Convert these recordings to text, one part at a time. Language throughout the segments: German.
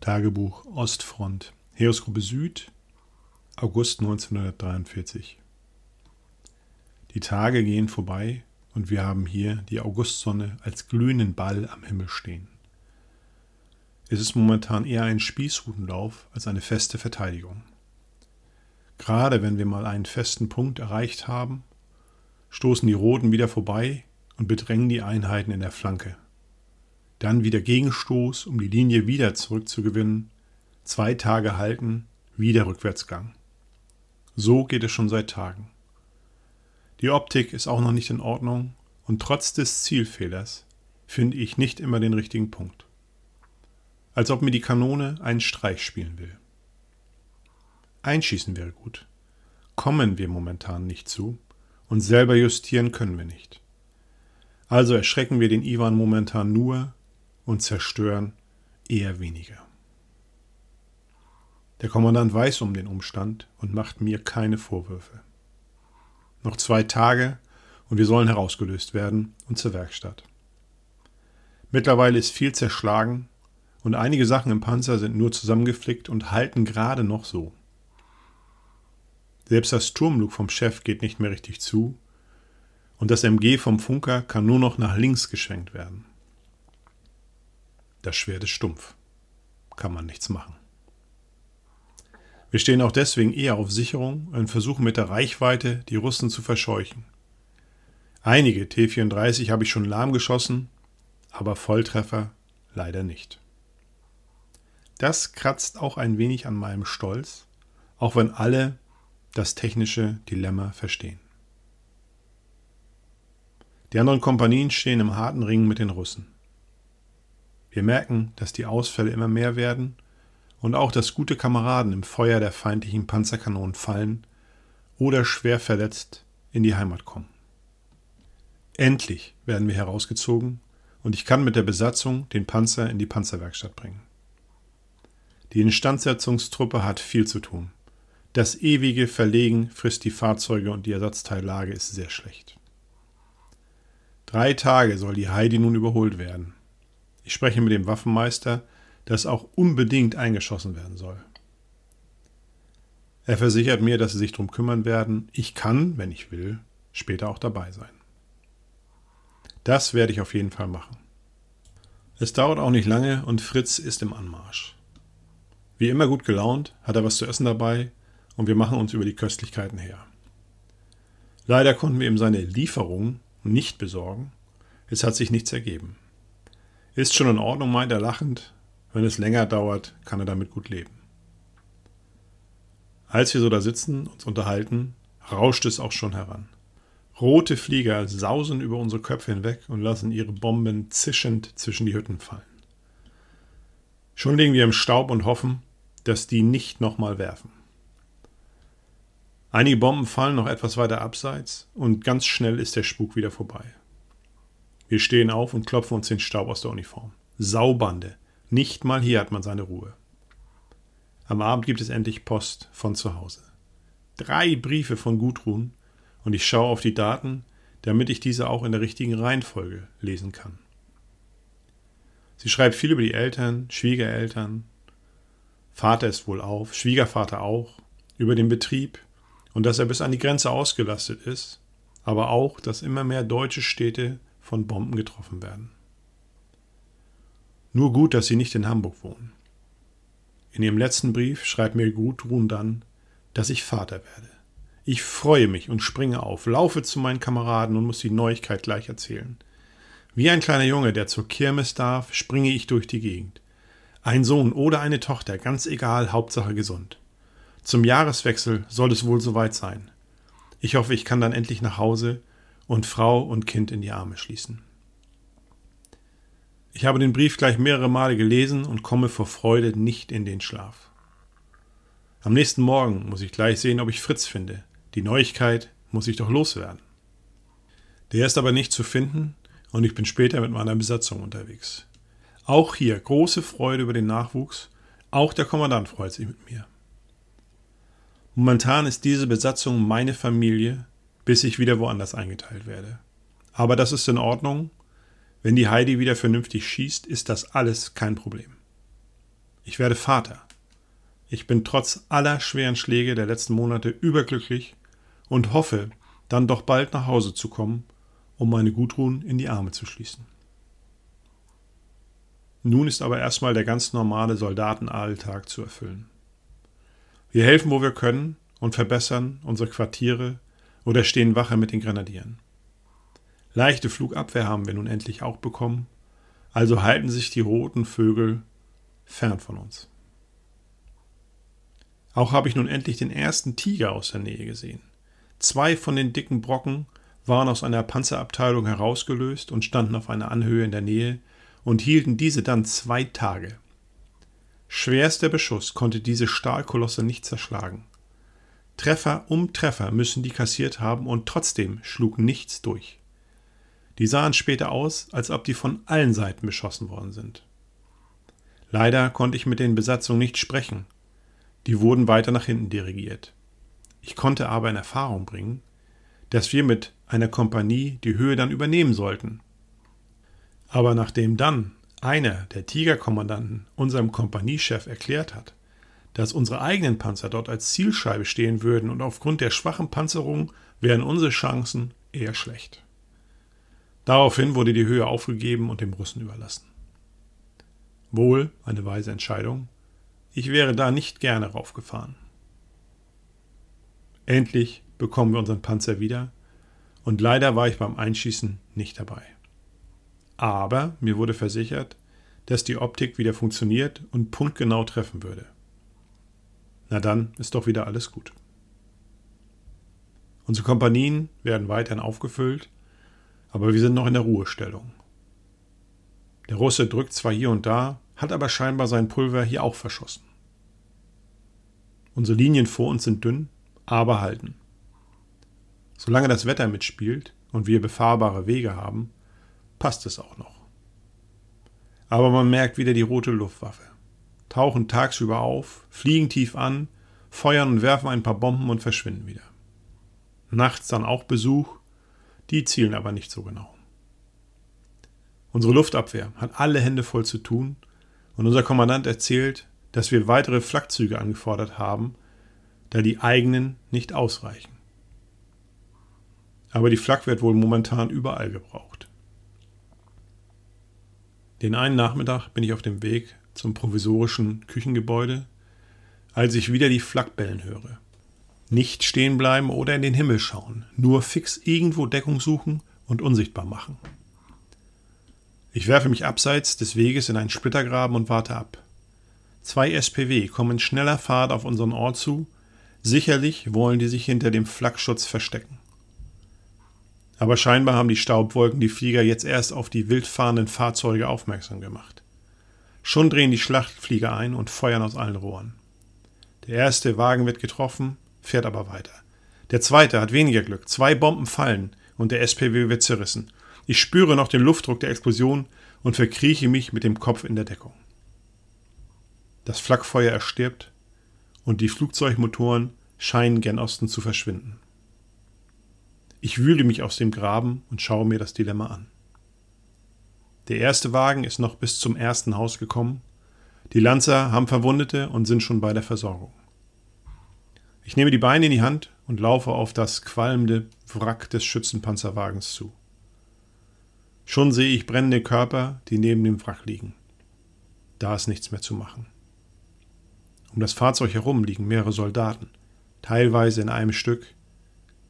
Tagebuch Ostfront, Heeresgruppe Süd, August 1943. Die Tage gehen vorbei und wir haben hier die Augustsonne als glühenden Ball am Himmel stehen. Es ist momentan eher ein Spießrutenlauf als eine feste Verteidigung. Gerade wenn wir mal einen festen Punkt erreicht haben, stoßen die Roten wieder vorbei und bedrängen die Einheiten in der Flanke dann wieder Gegenstoß, um die Linie wieder zurückzugewinnen, zwei Tage halten, wieder Rückwärtsgang. So geht es schon seit Tagen. Die Optik ist auch noch nicht in Ordnung und trotz des Zielfehlers finde ich nicht immer den richtigen Punkt. Als ob mir die Kanone einen Streich spielen will. Einschießen wäre gut. Kommen wir momentan nicht zu und selber justieren können wir nicht. Also erschrecken wir den Ivan momentan nur, und zerstören eher weniger. Der Kommandant weiß um den Umstand und macht mir keine Vorwürfe. Noch zwei Tage und wir sollen herausgelöst werden und zur Werkstatt. Mittlerweile ist viel zerschlagen und einige Sachen im Panzer sind nur zusammengeflickt und halten gerade noch so. Selbst das Turmlug vom Chef geht nicht mehr richtig zu und das MG vom Funker kann nur noch nach links geschwenkt werden. Das Schwert ist stumpf. Kann man nichts machen. Wir stehen auch deswegen eher auf Sicherung und versuchen mit der Reichweite die Russen zu verscheuchen. Einige T-34 habe ich schon lahmgeschossen, aber Volltreffer leider nicht. Das kratzt auch ein wenig an meinem Stolz, auch wenn alle das technische Dilemma verstehen. Die anderen Kompanien stehen im harten Ringen mit den Russen. Wir merken, dass die Ausfälle immer mehr werden und auch, dass gute Kameraden im Feuer der feindlichen Panzerkanonen fallen oder schwer verletzt in die Heimat kommen. Endlich werden wir herausgezogen und ich kann mit der Besatzung den Panzer in die Panzerwerkstatt bringen. Die Instandsetzungstruppe hat viel zu tun. Das ewige Verlegen frisst die Fahrzeuge und die Ersatzteillage ist sehr schlecht. Drei Tage soll die Heidi nun überholt werden ich spreche mit dem Waffenmeister, dass auch unbedingt eingeschossen werden soll. Er versichert mir, dass sie sich darum kümmern werden. Ich kann, wenn ich will, später auch dabei sein. Das werde ich auf jeden Fall machen. Es dauert auch nicht lange und Fritz ist im Anmarsch. Wie immer gut gelaunt, hat er was zu essen dabei und wir machen uns über die Köstlichkeiten her. Leider konnten wir ihm seine Lieferung nicht besorgen. Es hat sich nichts ergeben. Ist schon in Ordnung, meint er lachend. Wenn es länger dauert, kann er damit gut leben. Als wir so da sitzen, uns unterhalten, rauscht es auch schon heran. Rote Flieger sausen über unsere Köpfe hinweg und lassen ihre Bomben zischend zwischen die Hütten fallen. Schon liegen wir im Staub und hoffen, dass die nicht nochmal werfen. Einige Bomben fallen noch etwas weiter abseits und ganz schnell ist der Spuk wieder vorbei. Wir stehen auf und klopfen uns den Staub aus der Uniform. Saubande. Nicht mal hier hat man seine Ruhe. Am Abend gibt es endlich Post von zu Hause. Drei Briefe von Gudrun und ich schaue auf die Daten, damit ich diese auch in der richtigen Reihenfolge lesen kann. Sie schreibt viel über die Eltern, Schwiegereltern. Vater ist wohl auf, Schwiegervater auch, über den Betrieb und dass er bis an die Grenze ausgelastet ist, aber auch, dass immer mehr deutsche Städte von Bomben getroffen werden. Nur gut, dass Sie nicht in Hamburg wohnen. In Ihrem letzten Brief schreibt mir Gudrun dann, dass ich Vater werde. Ich freue mich und springe auf, laufe zu meinen Kameraden und muss die Neuigkeit gleich erzählen. Wie ein kleiner Junge, der zur Kirmes darf, springe ich durch die Gegend. Ein Sohn oder eine Tochter, ganz egal, Hauptsache gesund. Zum Jahreswechsel soll es wohl soweit sein. Ich hoffe, ich kann dann endlich nach Hause und Frau und Kind in die Arme schließen. Ich habe den Brief gleich mehrere Male gelesen und komme vor Freude nicht in den Schlaf. Am nächsten Morgen muss ich gleich sehen, ob ich Fritz finde. Die Neuigkeit muss ich doch loswerden. Der ist aber nicht zu finden und ich bin später mit meiner Besatzung unterwegs. Auch hier große Freude über den Nachwuchs. Auch der Kommandant freut sich mit mir. Momentan ist diese Besatzung meine Familie bis ich wieder woanders eingeteilt werde. Aber das ist in Ordnung. Wenn die Heidi wieder vernünftig schießt, ist das alles kein Problem. Ich werde Vater. Ich bin trotz aller schweren Schläge der letzten Monate überglücklich und hoffe, dann doch bald nach Hause zu kommen, um meine Gudrun in die Arme zu schließen. Nun ist aber erstmal der ganz normale Soldatenalltag zu erfüllen. Wir helfen, wo wir können und verbessern unsere Quartiere, oder stehen Wache mit den Grenadieren. Leichte Flugabwehr haben wir nun endlich auch bekommen, also halten sich die roten Vögel fern von uns. Auch habe ich nun endlich den ersten Tiger aus der Nähe gesehen. Zwei von den dicken Brocken waren aus einer Panzerabteilung herausgelöst und standen auf einer Anhöhe in der Nähe und hielten diese dann zwei Tage. Schwerster Beschuss konnte diese Stahlkolosse nicht zerschlagen. Treffer um Treffer müssen die kassiert haben und trotzdem schlug nichts durch. Die sahen später aus, als ob die von allen Seiten beschossen worden sind. Leider konnte ich mit den Besatzungen nicht sprechen. Die wurden weiter nach hinten dirigiert. Ich konnte aber in Erfahrung bringen, dass wir mit einer Kompanie die Höhe dann übernehmen sollten. Aber nachdem dann einer der Tigerkommandanten unserem Kompaniechef erklärt hat, dass unsere eigenen Panzer dort als Zielscheibe stehen würden und aufgrund der schwachen Panzerung wären unsere Chancen eher schlecht. Daraufhin wurde die Höhe aufgegeben und dem Russen überlassen. Wohl eine weise Entscheidung. Ich wäre da nicht gerne raufgefahren. Endlich bekommen wir unseren Panzer wieder und leider war ich beim Einschießen nicht dabei. Aber mir wurde versichert, dass die Optik wieder funktioniert und punktgenau treffen würde. Na dann ist doch wieder alles gut. Unsere Kompanien werden weiterhin aufgefüllt, aber wir sind noch in der Ruhestellung. Der Russe drückt zwar hier und da, hat aber scheinbar sein Pulver hier auch verschossen. Unsere Linien vor uns sind dünn, aber halten. Solange das Wetter mitspielt und wir befahrbare Wege haben, passt es auch noch. Aber man merkt wieder die rote Luftwaffe tauchen tagsüber auf, fliegen tief an, feuern und werfen ein paar Bomben und verschwinden wieder. Nachts dann auch Besuch, die zielen aber nicht so genau. Unsere Luftabwehr hat alle Hände voll zu tun und unser Kommandant erzählt, dass wir weitere Flakzüge angefordert haben, da die eigenen nicht ausreichen. Aber die Flak wird wohl momentan überall gebraucht. Den einen Nachmittag bin ich auf dem Weg zum provisorischen Küchengebäude, als ich wieder die Flakbellen höre. Nicht stehen bleiben oder in den Himmel schauen, nur fix irgendwo Deckung suchen und unsichtbar machen. Ich werfe mich abseits des Weges in einen Splittergraben und warte ab. Zwei SPW kommen in schneller Fahrt auf unseren Ort zu. Sicherlich wollen die sich hinter dem Flakschutz verstecken. Aber scheinbar haben die Staubwolken die Flieger jetzt erst auf die wildfahrenden Fahrzeuge aufmerksam gemacht. Schon drehen die Schlachtflieger ein und feuern aus allen Rohren. Der erste Wagen wird getroffen, fährt aber weiter. Der zweite hat weniger Glück. Zwei Bomben fallen und der SPW wird zerrissen. Ich spüre noch den Luftdruck der Explosion und verkrieche mich mit dem Kopf in der Deckung. Das Flakfeuer erstirbt und die Flugzeugmotoren scheinen gen Osten zu verschwinden. Ich wühle mich aus dem Graben und schaue mir das Dilemma an. Der erste Wagen ist noch bis zum ersten Haus gekommen. Die Lanzer haben Verwundete und sind schon bei der Versorgung. Ich nehme die Beine in die Hand und laufe auf das qualmende Wrack des Schützenpanzerwagens zu. Schon sehe ich brennende Körper, die neben dem Wrack liegen. Da ist nichts mehr zu machen. Um das Fahrzeug herum liegen mehrere Soldaten, teilweise in einem Stück,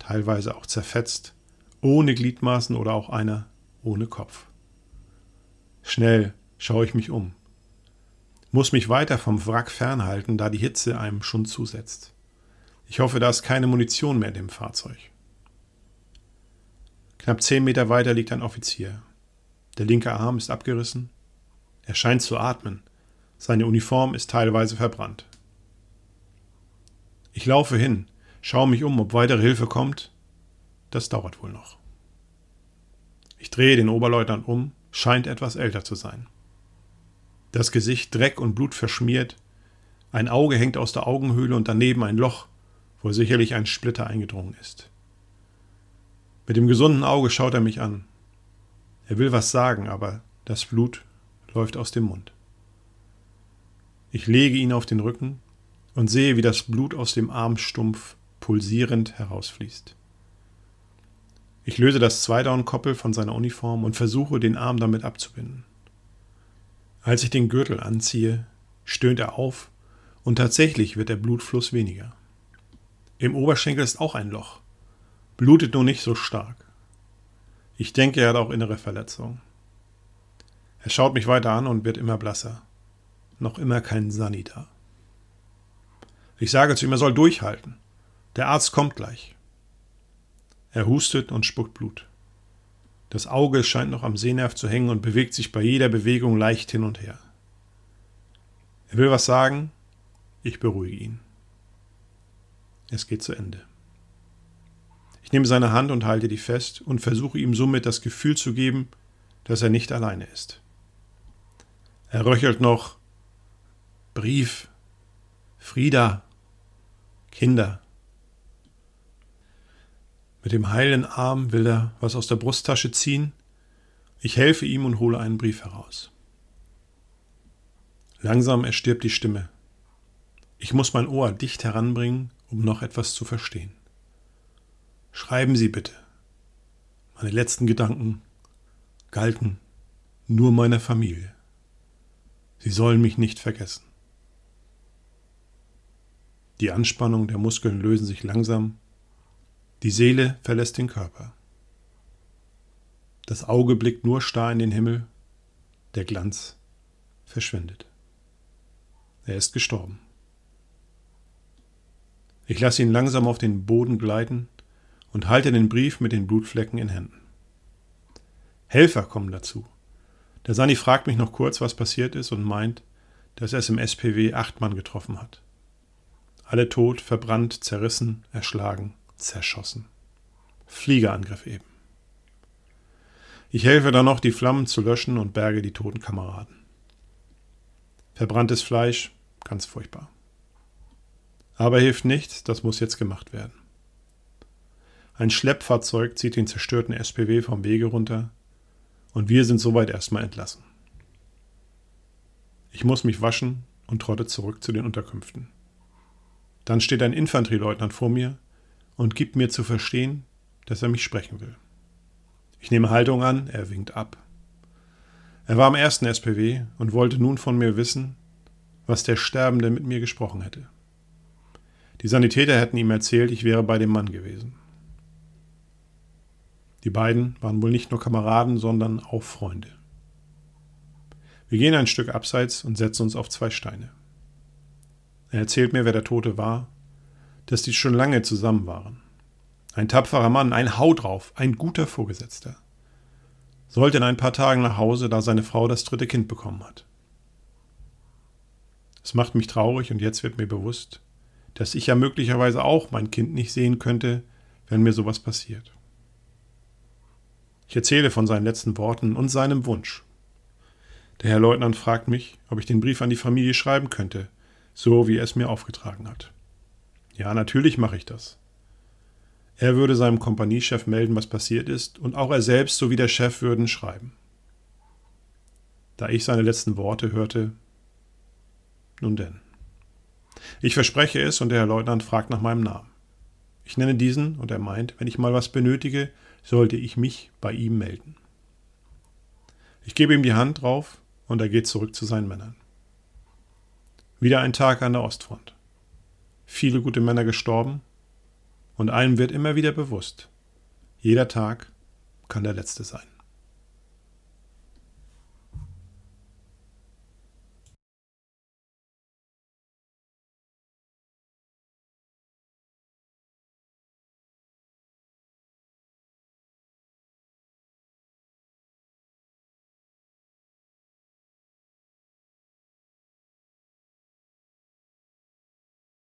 teilweise auch zerfetzt, ohne Gliedmaßen oder auch einer ohne Kopf. Schnell schaue ich mich um. Muss mich weiter vom Wrack fernhalten, da die Hitze einem schon zusetzt. Ich hoffe, da ist keine Munition mehr in dem Fahrzeug. Knapp zehn Meter weiter liegt ein Offizier. Der linke Arm ist abgerissen. Er scheint zu atmen. Seine Uniform ist teilweise verbrannt. Ich laufe hin, schaue mich um, ob weitere Hilfe kommt. Das dauert wohl noch. Ich drehe den Oberleutnant um scheint etwas älter zu sein. Das Gesicht dreck und Blut verschmiert, ein Auge hängt aus der Augenhöhle und daneben ein Loch, wo sicherlich ein Splitter eingedrungen ist. Mit dem gesunden Auge schaut er mich an. Er will was sagen, aber das Blut läuft aus dem Mund. Ich lege ihn auf den Rücken und sehe, wie das Blut aus dem Armstumpf pulsierend herausfließt. Ich löse das Zweidown-Koppel von seiner Uniform und versuche, den Arm damit abzubinden. Als ich den Gürtel anziehe, stöhnt er auf und tatsächlich wird der Blutfluss weniger. Im Oberschenkel ist auch ein Loch, blutet nur nicht so stark. Ich denke, er hat auch innere Verletzungen. Er schaut mich weiter an und wird immer blasser. Noch immer kein Sani da. Ich sage zu ihm, er soll durchhalten. Der Arzt kommt gleich. Er hustet und spuckt Blut. Das Auge scheint noch am Sehnerv zu hängen und bewegt sich bei jeder Bewegung leicht hin und her. Er will was sagen, ich beruhige ihn. Es geht zu Ende. Ich nehme seine Hand und halte die fest und versuche ihm somit das Gefühl zu geben, dass er nicht alleine ist. Er röchelt noch Brief, Frieda, Kinder. Mit dem heilen Arm will er was aus der Brusttasche ziehen. Ich helfe ihm und hole einen Brief heraus. Langsam erstirbt die Stimme. Ich muss mein Ohr dicht heranbringen, um noch etwas zu verstehen. Schreiben Sie bitte. Meine letzten Gedanken galten nur meiner Familie. Sie sollen mich nicht vergessen. Die Anspannung der Muskeln lösen sich langsam die Seele verlässt den Körper. Das Auge blickt nur starr in den Himmel, der Glanz verschwindet. Er ist gestorben. Ich lasse ihn langsam auf den Boden gleiten und halte den Brief mit den Blutflecken in Händen. Helfer kommen dazu. Der Sani fragt mich noch kurz, was passiert ist und meint, dass er es im SPW acht Mann getroffen hat. Alle tot, verbrannt, zerrissen, erschlagen, zerschossen. Fliegerangriff eben. Ich helfe dann noch, die Flammen zu löschen und berge die toten Kameraden. Verbranntes Fleisch, ganz furchtbar. Aber hilft nichts, das muss jetzt gemacht werden. Ein Schleppfahrzeug zieht den zerstörten SPW vom Wege runter und wir sind soweit erstmal entlassen. Ich muss mich waschen und trotte zurück zu den Unterkünften. Dann steht ein Infanterieleutnant vor mir und gibt mir zu verstehen, dass er mich sprechen will. Ich nehme Haltung an, er winkt ab. Er war am ersten SPW und wollte nun von mir wissen, was der Sterbende mit mir gesprochen hätte. Die Sanitäter hätten ihm erzählt, ich wäre bei dem Mann gewesen. Die beiden waren wohl nicht nur Kameraden, sondern auch Freunde. Wir gehen ein Stück abseits und setzen uns auf zwei Steine. Er erzählt mir, wer der Tote war dass die schon lange zusammen waren. Ein tapferer Mann, ein Hau drauf, ein guter Vorgesetzter. Sollte in ein paar Tagen nach Hause, da seine Frau das dritte Kind bekommen hat. Es macht mich traurig und jetzt wird mir bewusst, dass ich ja möglicherweise auch mein Kind nicht sehen könnte, wenn mir sowas passiert. Ich erzähle von seinen letzten Worten und seinem Wunsch. Der Herr Leutnant fragt mich, ob ich den Brief an die Familie schreiben könnte, so wie er es mir aufgetragen hat. Ja, natürlich mache ich das. Er würde seinem Kompaniechef melden, was passiert ist, und auch er selbst sowie der Chef würden schreiben. Da ich seine letzten Worte hörte, nun denn. Ich verspreche es, und der Herr Leutnant fragt nach meinem Namen. Ich nenne diesen, und er meint, wenn ich mal was benötige, sollte ich mich bei ihm melden. Ich gebe ihm die Hand drauf, und er geht zurück zu seinen Männern. Wieder ein Tag an der Ostfront viele gute Männer gestorben und einem wird immer wieder bewusst, jeder Tag kann der letzte sein.